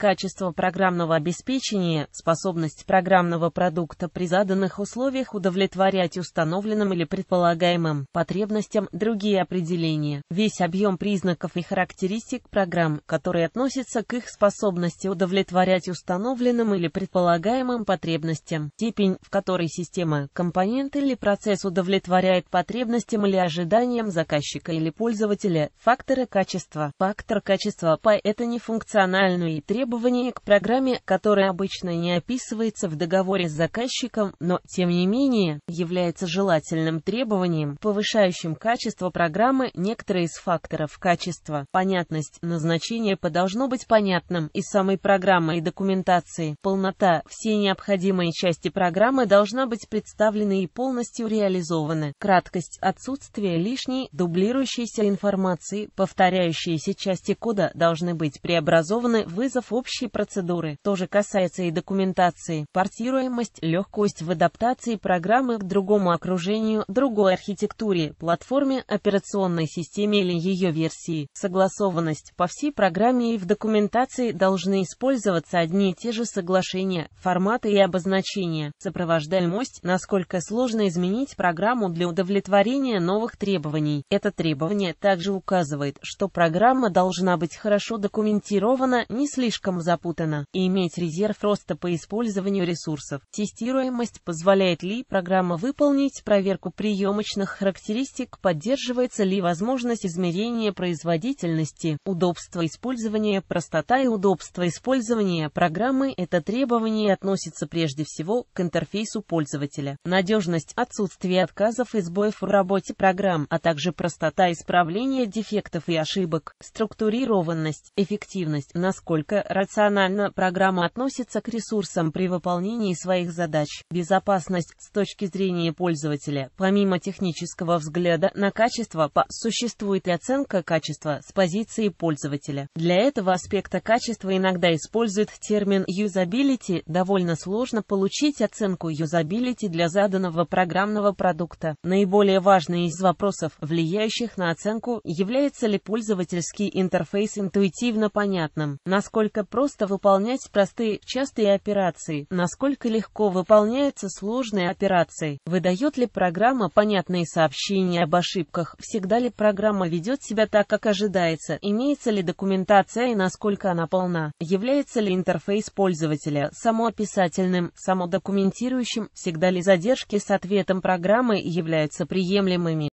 Качество программного обеспечения, способность программного продукта при заданных условиях удовлетворять установленным или предполагаемым потребностям, другие определения, весь объем признаков и характеристик программ, которые относятся к их способности удовлетворять установленным или предполагаемым потребностям, степень, в которой система, компонент или процесс удовлетворяет потребностям или ожиданиям заказчика или пользователя, факторы качества. Фактор качества PI это не функциональный и требует требования к программе, которое обычно не описывается в договоре с заказчиком, но, тем не менее, является желательным требованием, повышающим качество программы некоторые из факторов качества. Понятность назначения должно быть понятным из самой программы и документации. Полнота. Все необходимые части программы должна быть представлены и полностью реализованы. Краткость. Отсутствие лишней, дублирующейся информации, повторяющиеся части кода должны быть преобразованы, вызов общие процедуры. Тоже касается и документации. Портируемость, легкость в адаптации программы к другому окружению, другой архитектуре, платформе, операционной системе или ее версии. Согласованность. По всей программе и в документации должны использоваться одни и те же соглашения, форматы и обозначения. Сопровождаемость. Насколько сложно изменить программу для удовлетворения новых требований. Это требование также указывает, что программа должна быть хорошо документирована, не слишком слишком запутано, и иметь резерв роста по использованию ресурсов. Тестируемость позволяет ли программа выполнить проверку приемочных характеристик, поддерживается ли возможность измерения производительности, удобство использования, простота и удобство использования программы. Это требование относится прежде всего к интерфейсу пользователя. Надежность, отсутствие отказов и сбоев в работе программ, а также простота исправления дефектов и ошибок, структурированность, эффективность, насколько Рационально программа относится к ресурсам при выполнении своих задач. Безопасность с точки зрения пользователя. Помимо технического взгляда на качество по существует и оценка качества с позиции пользователя. Для этого аспекта качества иногда используют термин юзабилити. Довольно сложно получить оценку юзабилити для заданного программного продукта. Наиболее важный из вопросов, влияющих на оценку, является ли пользовательский интерфейс интуитивно понятным, насколько насколько просто выполнять простые, частые операции, насколько легко выполняются сложные операции, выдает ли программа понятные сообщения об ошибках, всегда ли программа ведет себя так, как ожидается, имеется ли документация и насколько она полна, является ли интерфейс пользователя самоописательным, самодокументирующим, всегда ли задержки с ответом программы являются приемлемыми.